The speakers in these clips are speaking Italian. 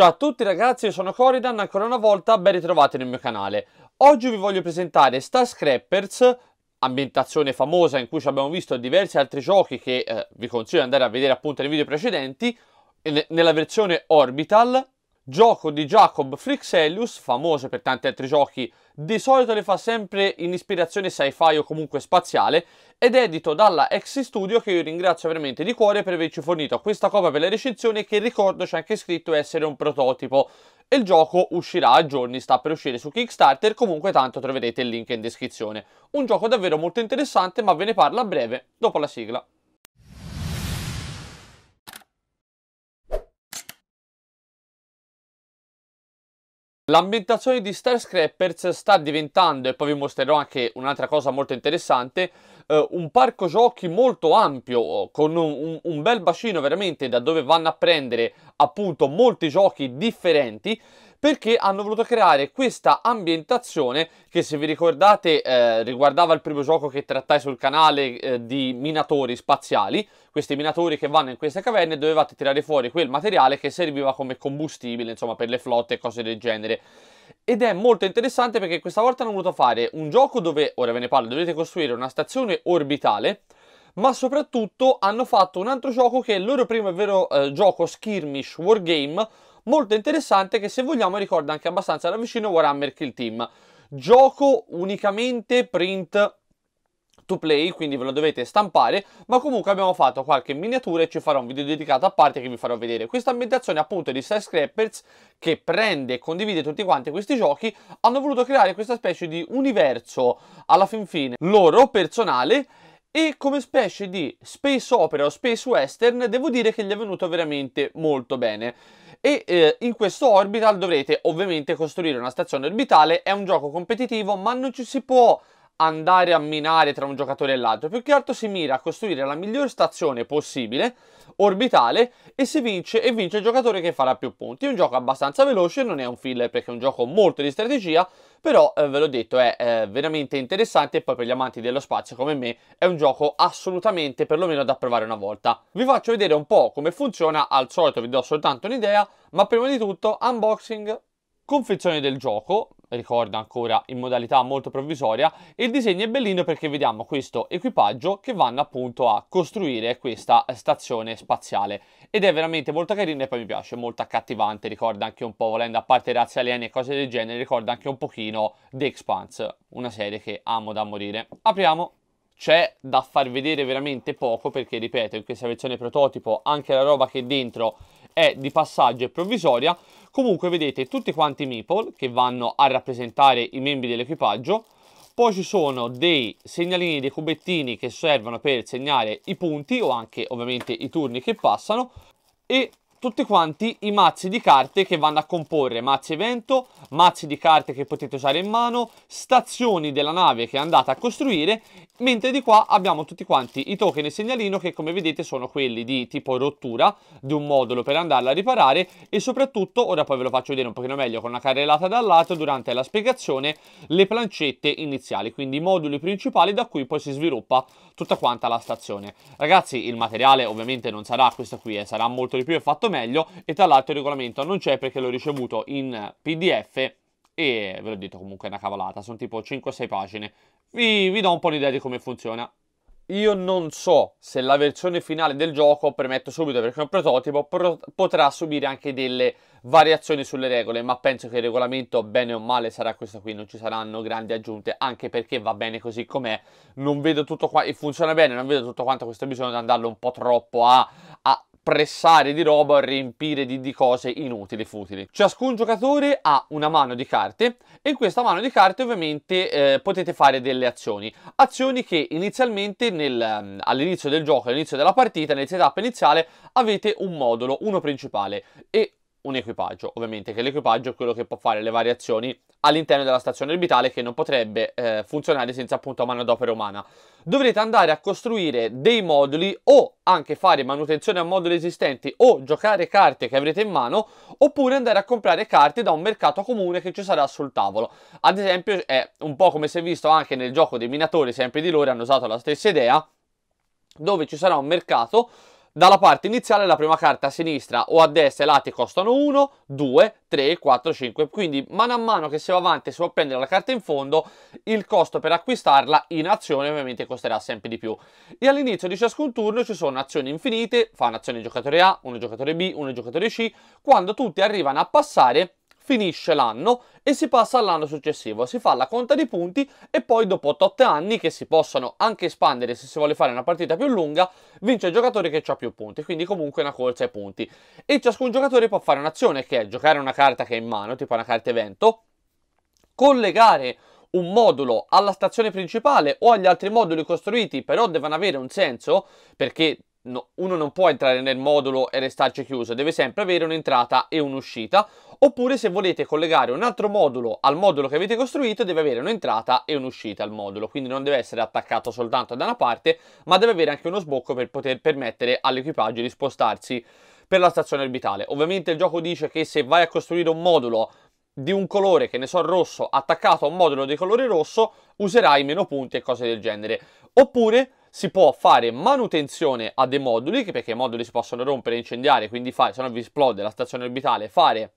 Ciao a tutti ragazzi, io sono Coridan, ancora una volta ben ritrovati nel mio canale. Oggi vi voglio presentare Star Scrappers, ambientazione famosa in cui ci abbiamo visto diversi altri giochi che eh, vi consiglio di andare a vedere appunto nei video precedenti, nella versione Orbital gioco di Jacob Frixelius, famoso per tanti altri giochi, di solito le fa sempre in ispirazione sci-fi o comunque spaziale, ed è edito dalla Exi Studio che io ringrazio veramente di cuore per averci fornito questa copia per la recensione che ricordo c'è anche scritto essere un prototipo. E il gioco uscirà a giorni, sta per uscire su Kickstarter, comunque tanto troverete il link in descrizione. Un gioco davvero molto interessante ma ve ne parlo a breve, dopo la sigla. L'ambientazione di Star Scrappers sta diventando, e poi vi mostrerò anche un'altra cosa molto interessante, eh, un parco giochi molto ampio, oh, con un, un bel bacino veramente da dove vanno a prendere appunto molti giochi differenti perché hanno voluto creare questa ambientazione che se vi ricordate eh, riguardava il primo gioco che trattai sul canale eh, di minatori spaziali, questi minatori che vanno in queste caverne dovevate tirare fuori quel materiale che serviva come combustibile insomma per le flotte e cose del genere. Ed è molto interessante perché questa volta hanno voluto fare un gioco dove, ora ve ne parlo, dovete costruire una stazione orbitale ma soprattutto hanno fatto un altro gioco che è il loro primo vero eh, gioco skirmish wargame molto interessante che se vogliamo ricorda anche abbastanza da vicino Warhammer Kill Team. Gioco unicamente print to play, quindi ve lo dovete stampare, ma comunque abbiamo fatto qualche miniatura e ci farò un video dedicato a parte che vi farò vedere. Questa ambientazione appunto di Size Skyscrapers che prende e condivide tutti quanti questi giochi, hanno voluto creare questa specie di universo alla fin fine loro personale e come specie di space opera o space western devo dire che gli è venuto veramente molto bene e eh, in questo orbital dovrete ovviamente costruire una stazione orbitale, è un gioco competitivo ma non ci si può andare a minare tra un giocatore e l'altro, più che altro si mira a costruire la migliore stazione possibile, orbitale, e si vince e vince il giocatore che farà più punti. È un gioco abbastanza veloce, non è un filler perché è un gioco molto di strategia, però eh, ve l'ho detto è eh, veramente interessante e poi per gli amanti dello spazio come me è un gioco assolutamente perlomeno da provare una volta. Vi faccio vedere un po' come funziona, al solito vi do soltanto un'idea, ma prima di tutto unboxing, confezione del gioco, ricordo ancora in modalità molto provvisoria e il disegno è bellino perché vediamo questo equipaggio che vanno appunto a costruire questa stazione spaziale ed è veramente molto carino e poi mi piace, molto accattivante, ricorda anche un po', volendo a parte razze alieni e cose del genere, ricorda anche un pochino The Expanse, una serie che amo da morire. Apriamo! c'è da far vedere veramente poco perché ripeto in questa versione prototipo anche la roba che dentro è di passaggio e provvisoria Comunque vedete tutti quanti i meeple che vanno a rappresentare i membri dell'equipaggio, poi ci sono dei segnalini, dei cubettini che servono per segnare i punti o anche ovviamente i turni che passano e tutti quanti i mazzi di carte che vanno a comporre mazzi evento, mazzi di carte che potete usare in mano, stazioni della nave che andate a costruire, mentre di qua abbiamo tutti quanti i token e segnalino che come vedete sono quelli di tipo rottura di un modulo per andarla a riparare e soprattutto, ora poi ve lo faccio vedere un pochino meglio con una carrellata dal lato durante la spiegazione, le plancette iniziali, quindi i moduli principali da cui poi si sviluppa tutta quanta la stazione. Ragazzi il materiale ovviamente non sarà questo qui, eh, sarà molto di più, è fatto molto meglio e tra l'altro il regolamento non c'è perché l'ho ricevuto in PDF e ve l'ho detto comunque è una cavolata, sono tipo 5-6 pagine. Vi, vi do un po' l'idea di come funziona. Io non so se la versione finale del gioco, premetto subito perché è un prototipo, pro potrà subire anche delle variazioni sulle regole, ma penso che il regolamento bene o male sarà questo qui, non ci saranno grandi aggiunte, anche perché va bene così com'è, non vedo tutto qua, e funziona bene, non vedo tutto quanto questo bisogno di andarlo un po' troppo a pressare di roba, riempire di, di cose inutili, futili. Ciascun giocatore ha una mano di carte e in questa mano di carte ovviamente eh, potete fare delle azioni. Azioni che inizialmente ehm, all'inizio del gioco, all'inizio della partita, nel setup iniziale, avete un modulo, uno principale e un equipaggio. Ovviamente che l'equipaggio è quello che può fare le varie azioni all'interno della stazione orbitale che non potrebbe eh, funzionare senza appunto manodopera umana. Dovrete andare a costruire dei moduli o anche fare manutenzione a moduli esistenti o giocare carte che avrete in mano oppure andare a comprare carte da un mercato comune che ci sarà sul tavolo. Ad esempio è un po' come si è visto anche nel gioco dei minatori, sempre di loro hanno usato la stessa idea, dove ci sarà un mercato dalla parte iniziale la prima carta a sinistra o a destra e i lati costano 1, 2, 3, 4, 5. Quindi mano a mano che si va avanti si può prendere la carta in fondo, il costo per acquistarla in azione ovviamente costerà sempre di più. E all'inizio di ciascun turno ci sono azioni infinite, fa un'azione giocatore A, uno giocatore B, uno giocatore C, quando tutti arrivano a passare finisce l'anno e si passa all'anno successivo, si fa la conta di punti e poi dopo 8 anni, che si possono anche espandere se si vuole fare una partita più lunga, vince il giocatore che ha più punti, quindi comunque una corsa ai punti. E ciascun giocatore può fare un'azione che è giocare una carta che è in mano, tipo una carta evento, collegare un modulo alla stazione principale o agli altri moduli costruiti, però devono avere un senso, perché no, uno non può entrare nel modulo e restarci chiuso, deve sempre avere un'entrata e un'uscita, oppure se volete collegare un altro modulo al modulo che avete costruito deve avere un'entrata e un'uscita al modulo, quindi non deve essere attaccato soltanto da una parte, ma deve avere anche uno sbocco per poter permettere all'equipaggio di spostarsi per la stazione orbitale. Ovviamente il gioco dice che se vai a costruire un modulo di un colore, che ne so, rosso, attaccato a un modulo di colore rosso, userai meno punti e cose del genere. Oppure si può fare manutenzione a dei moduli, perché i moduli si possono rompere, incendiare, quindi fare, se no vi esplode la stazione orbitale, fare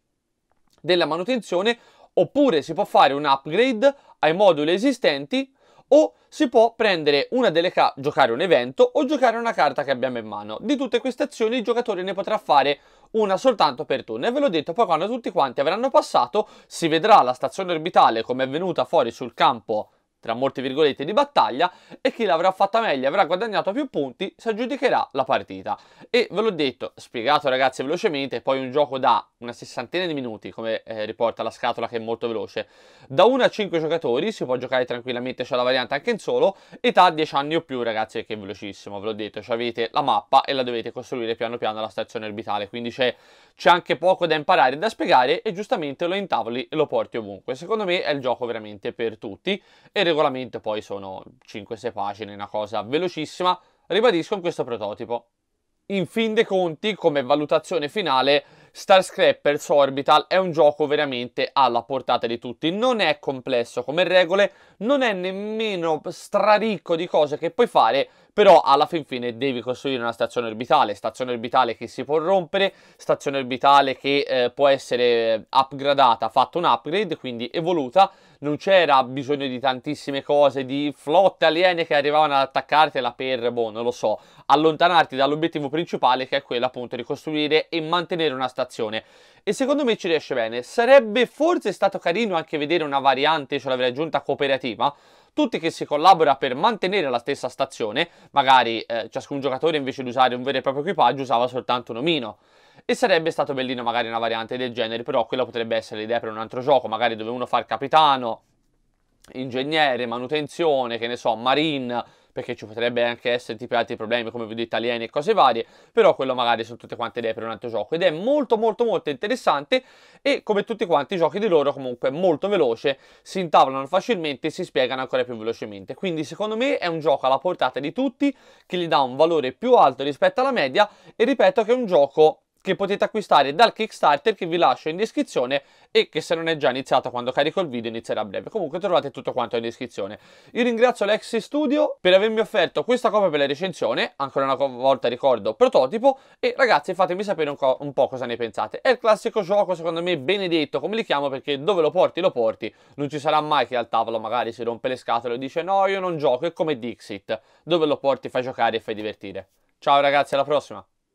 della manutenzione, oppure si può fare un upgrade ai moduli esistenti, o si può prendere una delle carte, giocare un evento o giocare una carta che abbiamo in mano. Di tutte queste azioni il giocatore ne potrà fare una soltanto per turno e ve l'ho detto poi quando tutti quanti avranno passato si vedrà la stazione orbitale come è venuta fuori sul campo tra molte virgolette di battaglia e chi l'avrà fatta meglio avrà guadagnato più punti si aggiudicherà la partita e ve l'ho detto spiegato ragazzi velocemente poi un gioco da una sessantina di minuti come eh, riporta la scatola che è molto veloce da 1 a 5 giocatori si può giocare tranquillamente c'è la variante anche in solo età 10 anni o più ragazzi che è velocissimo ve l'ho detto cioè avete la mappa e la dovete costruire piano piano alla stazione orbitale quindi c'è anche poco da imparare e da spiegare e giustamente lo intavoli e lo porti ovunque secondo me è il gioco veramente per tutti e regolamento poi sono 5-6 pagine, una cosa velocissima, ribadisco in questo prototipo. In fin dei conti, come valutazione finale, Star Scrappers Orbital è un gioco veramente alla portata di tutti. Non è complesso come regole, non è nemmeno straricco di cose che puoi fare, però alla fin fine devi costruire una stazione orbitale, stazione orbitale che si può rompere, stazione orbitale che eh, può essere upgradata, fatto un upgrade, quindi evoluta, non c'era bisogno di tantissime cose, di flotte aliene che arrivavano ad attaccartela per, boh, non lo so, allontanarti dall'obiettivo principale che è quello appunto di costruire e mantenere una stazione impostazione e secondo me ci riesce bene. Sarebbe forse stato carino anche vedere una variante sull'aver aggiunta cooperativa, tutti che si collabora per mantenere la stessa stazione, magari eh, ciascun giocatore invece di usare un vero e proprio equipaggio usava soltanto un omino. E sarebbe stato bellino magari una variante del genere, però quella potrebbe essere l'idea per un altro gioco, magari dove uno fa il capitano, ingegnere, manutenzione, che ne so, marine perché ci potrebbe anche essere tipo altri problemi come vedo italiani e cose varie, però quello magari sono tutte quante idee per un altro gioco ed è molto molto molto interessante e come tutti quanti i giochi di loro comunque molto veloce, si intavolano facilmente e si spiegano ancora più velocemente, quindi secondo me è un gioco alla portata di tutti che gli dà un valore più alto rispetto alla media e ripeto che è un gioco che potete acquistare dal Kickstarter che vi lascio in descrizione e che se non è già iniziato quando carico il video inizierà a breve. Comunque trovate tutto quanto in descrizione. Io ringrazio Lexi Studio per avermi offerto questa copia per la recensione, ancora una volta ricordo prototipo, e ragazzi fatemi sapere un, un, po' cosa ne pensate. È il classico gioco secondo me benedetto, come li chiamo, perché dove lo porti lo porti, non ci sarà mai che al tavolo magari si rompe le scatole e dice no io non gioco, è come Dixit, dove lo porti fai giocare e fai divertire. Ciao ragazzi, alla prossima!